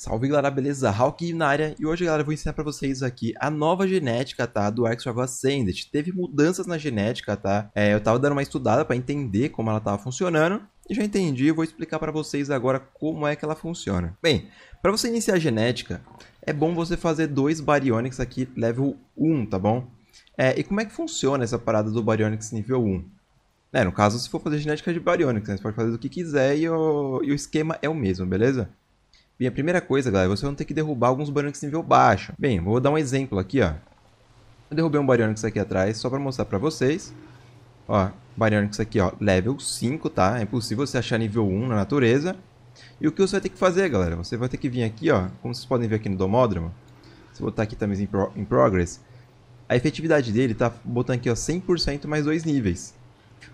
Salve galera, beleza? Hawk na área e hoje galera eu vou ensinar para vocês aqui a nova genética tá do Arxov Ascended. Teve mudanças na genética tá, é, eu tava dando uma estudada para entender como ela tava funcionando e já entendi, eu vou explicar para vocês agora como é que ela funciona. Bem, para você iniciar a genética é bom você fazer dois Baryonyx aqui level 1, tá bom? É, e como é que funciona essa parada do Baryonyx nível 1? É, no caso, se for fazer genética de Baryonyx, né? você pode fazer do que quiser e o, e o esquema é o mesmo, beleza? Bem, a primeira coisa, galera, você vai ter que derrubar alguns Baryonyx nível baixo. Bem, vou dar um exemplo aqui, ó. Eu derrubei um Baryonyx aqui atrás só para mostrar para vocês. Ó, Baryonyx aqui, ó, level 5, tá? É impossível você achar nível 1 na natureza. E o que você vai ter que fazer, galera? Você vai ter que vir aqui, ó, como vocês podem ver aqui no Domódromo. Se botar aqui também em, pro em Progress. A efetividade dele tá botando aqui, ó, 100% mais dois níveis.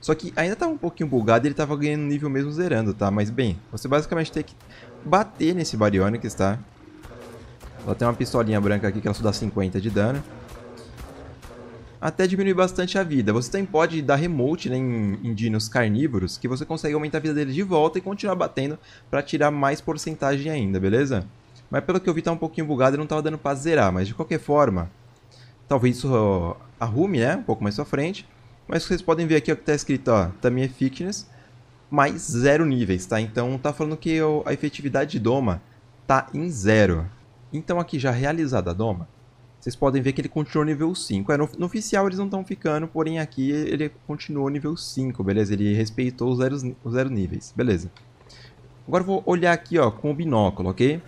Só que ainda tava um pouquinho bugado, ele tava ganhando nível mesmo zerando, tá? Mas bem, você basicamente tem que bater nesse Baryonyx, tá? Ela tem uma pistolinha branca aqui que ela só dá 50 de dano. Até diminuir bastante a vida. Você também pode dar remote né, em, em dinos carnívoros, que você consegue aumentar a vida deles de volta e continuar batendo para tirar mais porcentagem ainda, beleza? Mas pelo que eu vi tá um pouquinho bugado e não tava dando pra zerar, mas de qualquer forma, talvez isso arrume, né, um pouco mais pra frente. Mas vocês podem ver aqui o que tá escrito, ó, é fitness mais zero níveis, tá? Então tá falando que a efetividade de doma tá em zero. Então aqui já realizada a doma, vocês podem ver que ele continuou nível 5. É, no, no, oficial eles não estão ficando, porém aqui ele continuou nível 5, beleza? Ele respeitou os os zero níveis, beleza. Agora eu vou olhar aqui ó, com o binóculo, ok?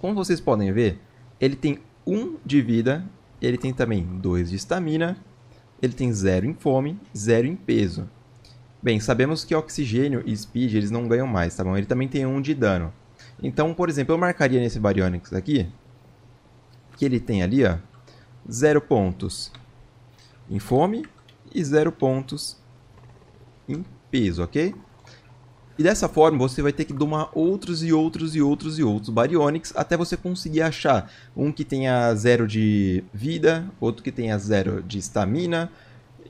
Como vocês podem ver, ele tem 1 um de vida, ele tem também 2 de estamina, ele tem 0 em fome, 0 em peso. Bem, sabemos que oxigênio e speed eles não ganham mais, tá bom? Ele também tem um de dano. Então, por exemplo, eu marcaria nesse Baryonyx aqui, que ele tem ali, ó, zero pontos em fome e zero pontos em peso, ok? E dessa forma você vai ter que domar outros e outros e outros e outros Baryonyx até você conseguir achar um que tenha zero de vida, outro que tenha zero de estamina,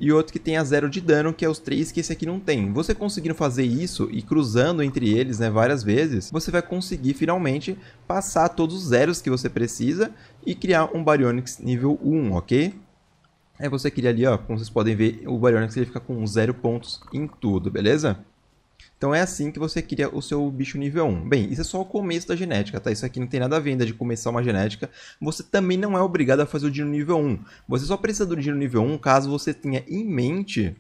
e outro que tenha zero de dano, que é os três que esse aqui não tem. Você conseguindo fazer isso e cruzando entre eles né, várias vezes, você vai conseguir finalmente passar todos os zeros que você precisa e criar um Baryonyx nível 1, ok? Aí você cria ali, ó, como vocês podem ver, o Baryonyx ele fica com zero pontos em tudo, beleza? Então é assim que você cria o seu bicho nível 1. Bem, isso é só o começo da genética, tá? Isso aqui não tem nada a ver ainda de começar uma genética. Você também não é obrigado a fazer o dino nível 1. Você só precisa do dino nível 1 caso você tenha em mente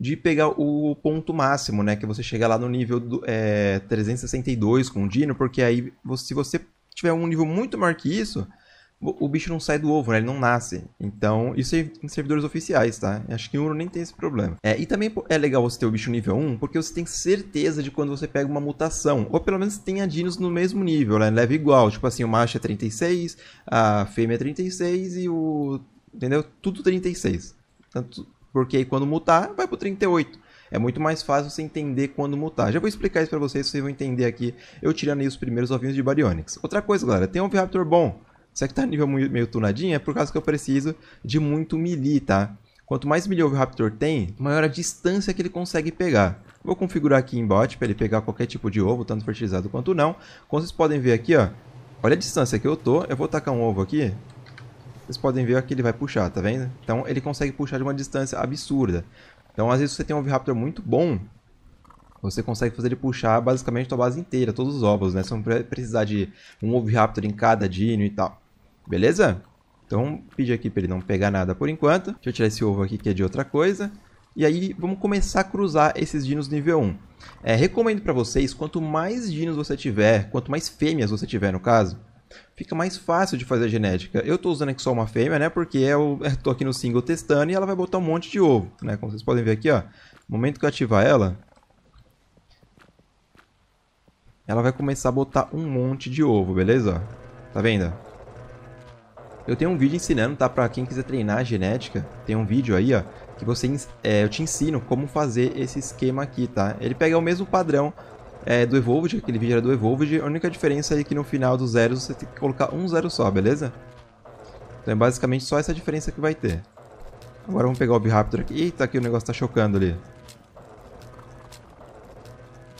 de pegar o ponto máximo, né? Que você chega lá no nível do, é, 362 com o dino, porque aí se você tiver um nível muito maior que isso, o bicho não sai do ovo, né? Ele não nasce. Então, isso é em servidores oficiais, tá? Acho que o Uno nem tem esse problema. É, e também é legal você ter o bicho nível 1, porque você tem certeza de quando você pega uma mutação. Ou pelo menos tem a Dinos no mesmo nível, né? Leva igual. Tipo assim, o macho é 36, a fêmea é 36 e o... Entendeu? Tudo 36. Tanto, porque aí quando mutar, vai pro 38. É muito mais fácil você entender quando mutar. Já vou explicar isso pra vocês, vocês vão entender aqui, eu tirando aí os primeiros ovinhos de Baryonyx. Outra coisa, galera, tem um Velociraptor bom. Se é que tá nível meio tunadinho, é por causa que eu preciso de muito melee, tá? Quanto mais melee o Raptor tem, maior a distância que ele consegue pegar. Vou configurar aqui em bot para ele pegar qualquer tipo de ovo, tanto fertilizado quanto não. Como vocês podem ver aqui, ó, olha a distância que eu tô. Eu vou tacar um ovo aqui. Vocês podem ver que ele vai puxar, tá vendo? Então ele consegue puxar de uma distância absurda. Então às vezes você tem um Oviraptor muito bom, você consegue fazer ele puxar basicamente a tua base inteira, todos os ovos, né? Você não vai precisar de um Oviraptor em cada dino e tal. Beleza? Então, pedir aqui para ele não pegar nada por enquanto. Deixa eu tirar esse ovo aqui que é de outra coisa. E aí, vamos começar a cruzar esses dinos nível 1. É, recomendo para vocês, quanto mais dinos você tiver, quanto mais fêmeas você tiver no caso, fica mais fácil de fazer a genética. Eu estou usando aqui só uma fêmea, né? Porque eu é estou é, aqui no single testando e ela vai botar um monte de ovo, né? Como vocês podem ver aqui, ó. No momento que eu ativar ela, ela vai começar a botar um monte de ovo, beleza? Tá vendo? Eu tenho um vídeo ensinando, tá? Pra quem quiser treinar genética, tem um vídeo aí, ó, que você, é, eu te ensino como fazer esse esquema aqui, tá? Ele pega o mesmo padrão é, do Evolved, aquele vídeo era do Evolved, a única diferença é que no final dos zeros você tem que colocar um zero só, beleza? Então é basicamente só essa diferença que vai ter. Agora vamos pegar o Oviraptor aqui. Eita, que o negócio tá chocando ali.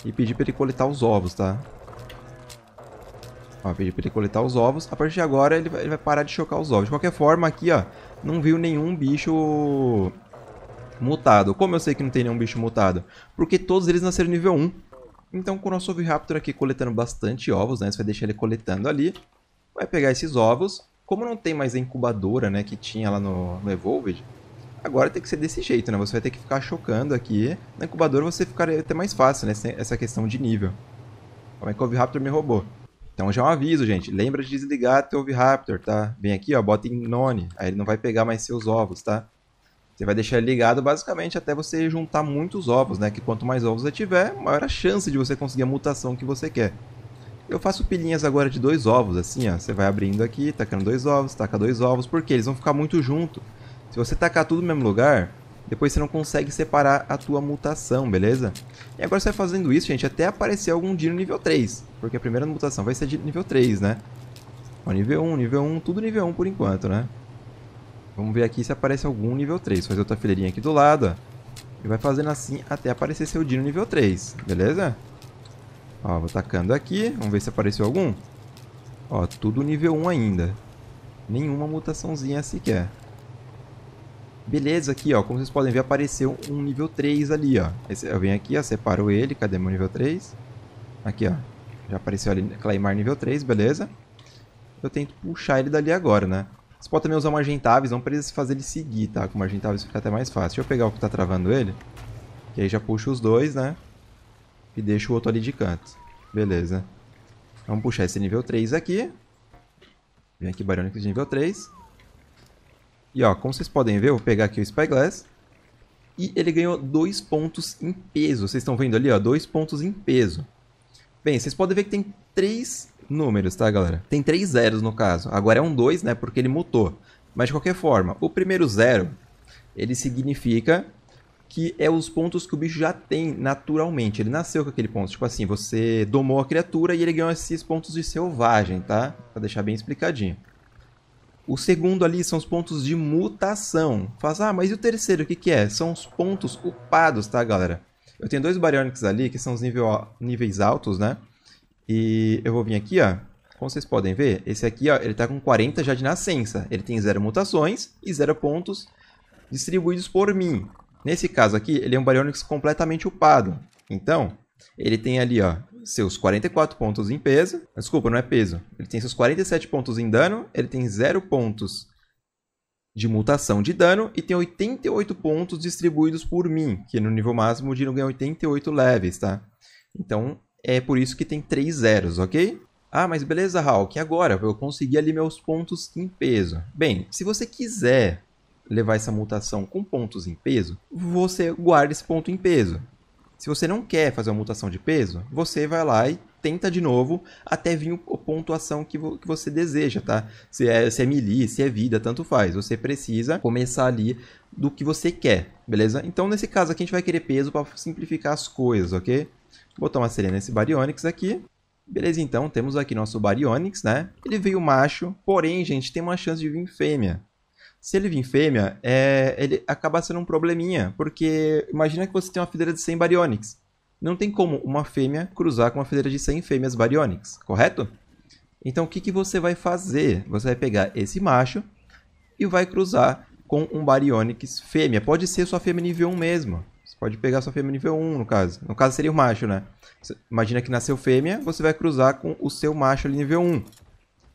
E pedir pra ele coletar os ovos, tá? Ó, pedi para ele coletar os ovos. A partir de agora ele vai, ele vai parar de chocar os ovos. De qualquer forma, aqui, ó, não viu nenhum bicho mutado. Como eu sei que não tem nenhum bicho mutado? Porque todos eles nasceram nível 1. Então, com o nosso Oviraptor aqui coletando bastante ovos, né? Você vai deixar ele coletando ali. Vai pegar esses ovos. Como não tem mais a incubadora, né? Que tinha lá no, no Evolved. Agora tem que ser desse jeito, né? Você vai ter que ficar chocando aqui. Na incubadora você ficaria até mais fácil, né? Essa questão de nível. Como é que o Oviraptor me roubou? Então já é um aviso, gente. Lembra de desligar teu oviraptor, tá? Vem aqui, ó, bota em none. Aí ele não vai pegar mais seus ovos, tá? Você vai deixar ligado basicamente até você juntar muitos ovos, né? Que quanto mais ovos você tiver, maior a chance de você conseguir a mutação que você quer. Eu faço pilinhas agora de dois ovos, assim, ó. Você vai abrindo aqui, tacando dois ovos, taca dois ovos, porque eles vão ficar muito junto. Se você tacar tudo no mesmo lugar, depois você não consegue separar a tua mutação, beleza? E agora você vai fazendo isso, gente, até aparecer algum Dino nível 3. Porque a primeira mutação vai ser de nível 3, né? Ó, nível 1, nível 1, tudo nível 1 por enquanto, né? Vamos ver aqui se aparece algum nível 3. Fazer outra fileirinha aqui do lado, ó. E vai fazendo assim até aparecer seu Dino nível 3, beleza? Ó, vou tacando aqui. Vamos ver se apareceu algum. Ó, tudo nível 1 ainda. Nenhuma mutaçãozinha sequer. Beleza, aqui ó, como vocês podem ver apareceu um nível 3 ali ó. Esse, eu venho aqui, ó, separo ele, cadê meu nível 3? Aqui ó, já apareceu ali Claymar nível 3, beleza. Eu tento puxar ele dali agora, né? Você pode também usar Margentavis, não precisa fazer ele seguir, tá? Com Margentavis fica até mais fácil. Deixa eu pegar o que tá travando ele, que aí já puxo os dois, né? E deixo o outro ali de canto. Beleza. Vamos puxar esse nível 3 aqui. Vem aqui Baronicus de nível 3. E ó, como vocês podem ver, eu vou pegar aqui o Spyglass. E ele ganhou dois pontos em peso. Vocês estão vendo ali, ó, dois pontos em peso. Bem, vocês podem ver que tem três números, tá, galera? Tem três zeros no caso. Agora é um dois, né, porque ele mutou. Mas de qualquer forma, o primeiro zero, ele significa que é os pontos que o bicho já tem naturalmente. Ele nasceu com aquele ponto. Tipo assim, você domou a criatura e ele ganhou esses pontos de selvagem, tá? Pra deixar bem explicadinho. O segundo ali são os pontos de mutação. Faz, ah, mas e o terceiro, o que, que é? São os pontos upados, tá, galera? Eu tenho dois Baryonyx ali, que são os nível, níveis altos, né? E eu vou vir aqui, ó. Como vocês podem ver, esse aqui, ó, ele tá com 40 já de nascença. Ele tem zero mutações e zero pontos distribuídos por mim. Nesse caso aqui, ele é um Baryonyx completamente upado. Então, ele tem ali, ó, seus 44 pontos em peso. Desculpa, não é peso. Ele tem seus 47 pontos em dano, ele tem 0 pontos de mutação de dano e tem 88 pontos distribuídos por mim, que no nível máximo o Dino ganha 88 leves, tá? Então é por isso que tem 3 zeros, ok? Ah, mas beleza, Hawk, agora eu consegui ali meus pontos em peso. Bem, se você quiser levar essa mutação com pontos em peso, você guarda esse ponto em peso. Se você não quer fazer uma mutação de peso, você vai lá e tenta de novo até vir a pontuação que, vo que você deseja, tá? Se é, se é melee, se é vida, tanto faz. Você precisa começar ali do que você quer, beleza? Então, nesse caso aqui, a gente vai querer peso para simplificar as coisas, ok? Vou botar uma sereia nesse Baryonyx aqui. Beleza, então, temos aqui nosso Baryonyx, né? Ele veio macho, porém, gente, tem uma chance de vir fêmea. Se ele vir fêmea, é, ele acaba sendo um probleminha, porque imagina que você tem uma fileira de 100 Baryonyx. Não tem como uma fêmea cruzar com uma fileira de 100 fêmeas Baryonyx, correto? Então o que, que você vai fazer? Você vai pegar esse macho e vai cruzar com um Baryonyx fêmea. Pode ser sua fêmea nível 1 mesmo. Você pode pegar sua fêmea nível 1, no caso. No caso seria o macho, né? Imagina que nasceu fêmea, você vai cruzar com o seu macho nível 1.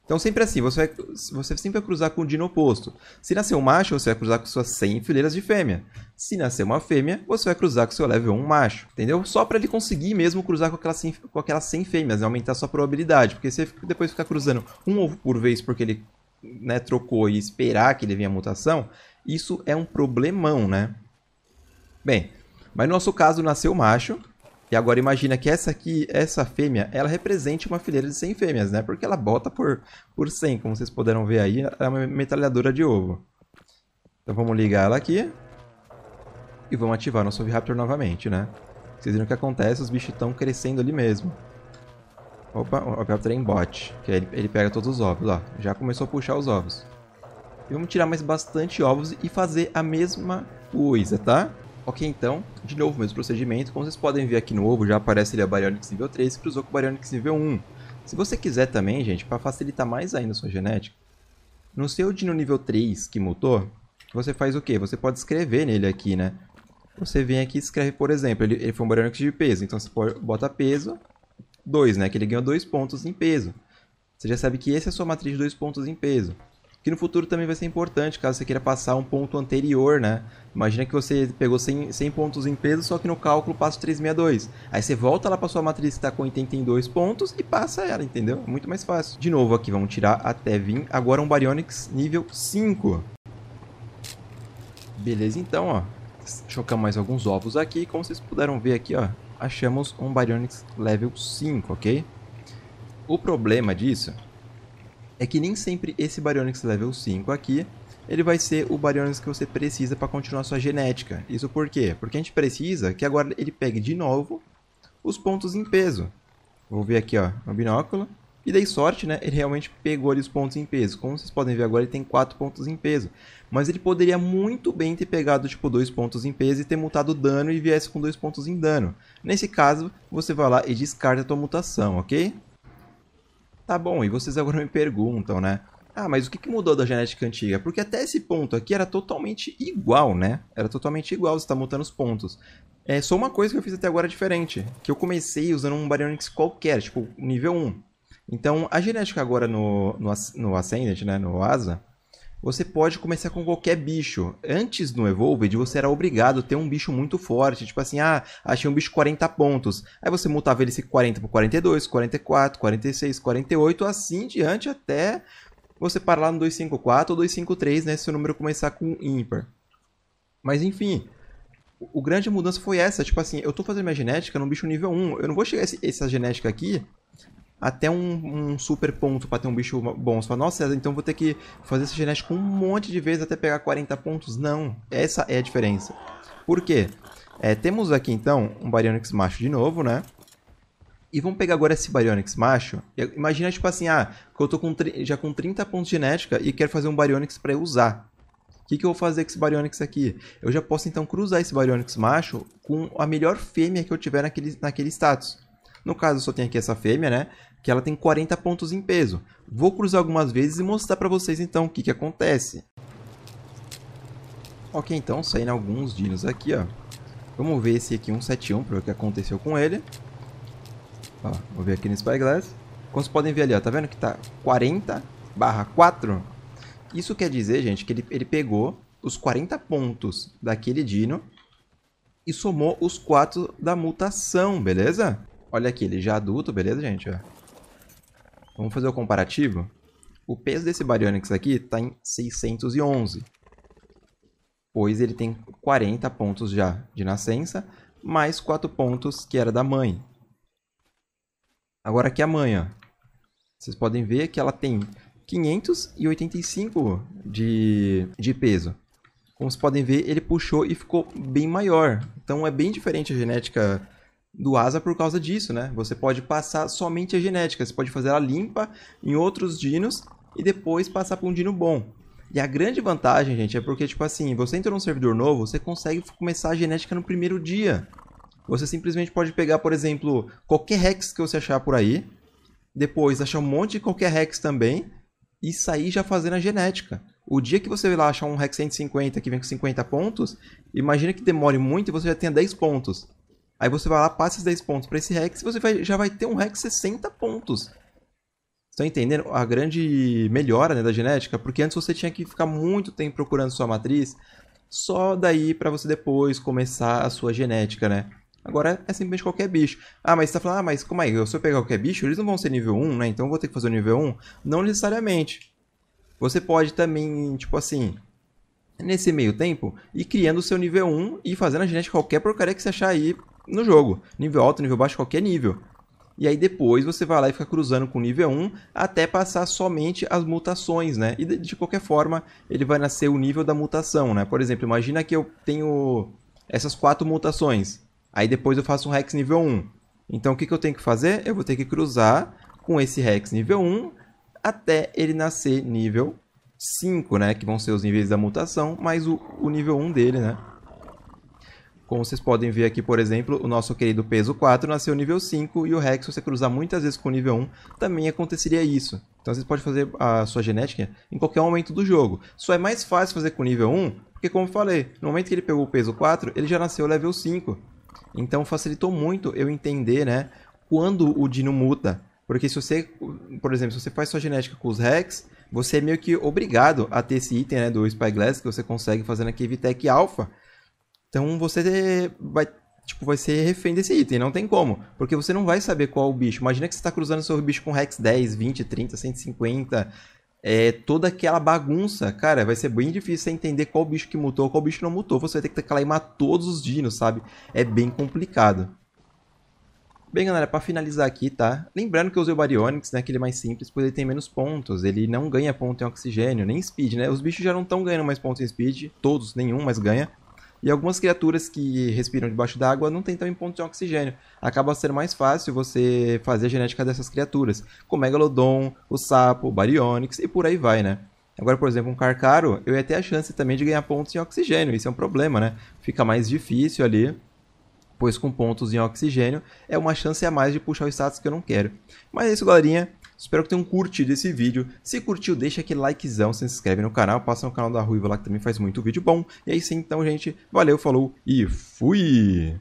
Então sempre assim, você, vai, você sempre vai cruzar com o dino oposto. Se nascer um macho, você vai cruzar com suas 100 fileiras de fêmea. Se nascer uma fêmea, você vai cruzar com seu level 1 macho, entendeu? Só para ele conseguir mesmo cruzar com aquelas 100, com aquelas 100 fêmeas, né? aumentar sua probabilidade. Porque se depois ficar cruzando um ovo por vez porque ele né, trocou e esperar que ele venha a mutação, isso é um problemão, né? Bem, mas no nosso caso nasceu macho, e agora imagina que essa aqui, essa fêmea, ela represente uma fileira de 100 fêmeas, né? Porque ela bota por, por 100, como vocês puderam ver aí, é uma metralhadora de ovo. Então vamos ligar ela aqui. E vamos ativar nosso vi-raptor novamente, né? Vocês viram o que acontece, os bichos estão crescendo ali mesmo. Opa, o Oviraptor é em bot, que ele, ele pega todos os ovos, ó. Já começou a puxar os ovos. E vamos tirar mais bastante ovos e fazer a mesma coisa, tá? Ok, então, de novo, mesmo procedimento. Como vocês podem ver aqui no ovo, já aparece ali a Baryonyx nível 3 cruzou com o Baryonyx nível 1. Se você quiser também, gente, para facilitar mais ainda a sua genética, no seu Dino nível 3 que mutou, você faz o quê? Você pode escrever nele aqui, né? Você vem aqui e escreve, por exemplo, ele, ele foi um Baryonyx de peso, então você pode, bota peso 2, né? Que ele ganhou 2 pontos em peso. Você já sabe que essa é a sua matriz de 2 pontos em peso que no futuro também vai ser importante, caso você queira passar um ponto anterior, né? Imagina que você pegou 100, 100 pontos em peso, só que no cálculo passa 362. Aí você volta lá para sua matriz que está com 82 pontos e passa ela, entendeu? É muito mais fácil. De novo aqui, vamos tirar até vir agora um Baryonyx nível 5. Beleza, então, ó. Chocamos mais alguns ovos aqui. Como vocês puderam ver aqui, ó. Achamos um Baryonyx level 5, ok? O problema disso é que nem sempre esse Baryonyx level 5 aqui, ele vai ser o Baryonyx que você precisa para continuar sua genética. Isso por quê? Porque a gente precisa que agora ele pegue de novo os pontos em peso. Vou ver aqui ó, no binóculo. E dei sorte, né? Ele realmente pegou ali os pontos em peso. Como vocês podem ver agora, ele tem 4 pontos em peso. Mas ele poderia muito bem ter pegado, tipo, 2 pontos em peso e ter mutado dano e viesse com 2 pontos em dano. Nesse caso, você vai lá e descarta a tua mutação, ok? Tá bom, e vocês agora me perguntam, né? Ah, mas o que mudou da genética antiga? Porque até esse ponto aqui era totalmente igual, né? Era totalmente igual, você está mutando os pontos. É só uma coisa que eu fiz até agora diferente, que eu comecei usando um Baryonyx qualquer, tipo nível 1. Então, a genética agora no, no, no Ascendant, né, no Asa, você pode começar com qualquer bicho. Antes no Evolved, você era obrigado a ter um bicho muito forte, tipo assim, ah, achei um bicho 40 pontos. Aí você mutava ele se 40 por 42, 44, 46, 48, assim diante até você parar lá no 254 ou 253, né, se o número começar com ímpar. Mas enfim, o grande mudança foi essa, tipo assim, eu tô fazendo minha genética num bicho nível 1, eu não vou chegar esse, essa genética aqui até um, um super ponto para ter um bicho bom. Você fala, nossa, então vou ter que fazer esse genético um monte de vezes até pegar 40 pontos. Não, essa é a diferença. Por quê? É, temos aqui então um Baryonyx macho de novo, né? E vamos pegar agora esse Baryonyx macho. Imagina, tipo assim, ah, que eu tô com já com 30 pontos de genética e quero fazer um Baryonyx para eu usar. O que, que, eu vou fazer com esse Baryonyx aqui? Eu já posso então cruzar esse Baryonyx macho com a melhor fêmea que eu tiver naquele, naquele status. No caso, eu só tenho aqui essa fêmea, né? que ela tem 40 pontos em peso. Vou cruzar algumas vezes e mostrar para vocês então o que, que acontece. Ok, então saindo alguns dinos aqui, ó. Vamos ver esse aqui 171 para ver o que aconteceu com ele. Ó, vou ver aqui no Spyglass. Como vocês podem ver ali, ó, tá vendo que tá 40 barra 4? Isso quer dizer, gente, que ele, ele pegou os 40 pontos daquele Dino e somou os 4 da mutação, beleza? Olha aqui, ele já é adulto, beleza, gente? Ó. Vamos fazer o comparativo? O peso desse Baryonyx aqui está em 611, pois ele tem 40 pontos já de nascença, mais 4 pontos que era da mãe. Agora aqui é a mãe, ó. vocês podem ver que ela tem 585 de, de peso. Como vocês podem ver, ele puxou e ficou bem maior. Então é bem diferente a genética do asa por causa disso, né? Você pode passar somente a genética, você pode fazer ela limpa em outros dinos e depois passar para um dino bom. E a grande vantagem, gente, é porque, tipo assim, você entra num servidor novo, você consegue começar a genética no primeiro dia. Você simplesmente pode pegar, por exemplo, qualquer Rex que você achar por aí, depois achar um monte de qualquer Rex também, e sair já fazendo a genética. O dia que você lá achar um Rex 150 que vem com 50 pontos, imagina que demore muito e você já tenha 10 pontos. Aí você vai lá, passa esses 10 pontos para esse Rex e você vai, já vai ter um Rex 60 pontos. Estão entendendo a grande melhora né, da genética? Porque antes você tinha que ficar muito tempo procurando sua matriz, só daí para você depois começar a sua genética, né? Agora é simplesmente qualquer bicho. Ah, mas você tá falando, ah, mas como é? Se eu pegar qualquer bicho, eles não vão ser nível 1, né? Então eu vou ter que fazer o nível 1? Não necessariamente. Você pode também, tipo assim, nesse meio tempo, ir criando o seu nível 1 e fazendo a genética qualquer porcaria que você achar aí no jogo. Nível alto, nível baixo, qualquer nível. E aí depois você vai lá e fica cruzando com o nível 1 até passar somente as mutações, né? E de qualquer forma, ele vai nascer o nível da mutação, né? Por exemplo, imagina que eu tenho essas quatro mutações. Aí depois eu faço um Rex nível 1. Então o que, que eu tenho que fazer? Eu vou ter que cruzar com esse Rex nível 1 até ele nascer nível 5, né? Que vão ser os níveis da mutação, mais o, o nível 1 dele, né? Como vocês podem ver aqui, por exemplo, o nosso querido peso 4 nasceu nível 5 e o Rex, se você cruzar muitas vezes com o nível 1, também aconteceria isso. Então vocês podem fazer a sua genética em qualquer momento do jogo. Só é mais fácil fazer com o nível 1, porque como falei, no momento que ele pegou o peso 4, ele já nasceu level 5. Então facilitou muito eu entender, né, quando o Dino muta. Porque se você, por exemplo, se você faz sua genética com os Rex, você é meio que obrigado a ter esse item, né, do Spyglass que você consegue fazendo a Cave Tech Alpha então você vai, tipo, vai ser refém desse item, não tem como. Porque você não vai saber qual o bicho. Imagina que você está cruzando seu bicho com Rex 10, 20, 30, 150. É, toda aquela bagunça, cara, vai ser bem difícil você entender qual bicho que mutou, qual bicho não mutou. Você vai ter que teclar todos os dinos, sabe? É bem complicado. Bem, galera, para finalizar aqui, tá? Lembrando que eu usei o Baryonyx, né? Que ele é mais simples, pois ele tem menos pontos. Ele não ganha ponto em oxigênio, nem speed, né? Os bichos já não estão ganhando mais pontos em speed. Todos, nenhum, mas ganha. E algumas criaturas que respiram debaixo d'água não tem também ponto de oxigênio. Acaba sendo mais fácil você fazer a genética dessas criaturas, como o Megalodon, o Sapo, o Baryonyx e por aí vai, né? Agora, por exemplo, um Carcaro, eu ia ter a chance também de ganhar pontos em oxigênio, isso é um problema, né? Fica mais difícil ali, pois com pontos em oxigênio é uma chance a mais de puxar o status que eu não quero. Mas é isso, galerinha. Espero que tenham curtido esse vídeo. Se curtiu, deixa aquele likezão, se inscreve no canal, passa no canal da Ruiva lá que também faz muito vídeo bom. E é isso então, gente. Valeu, falou e fui!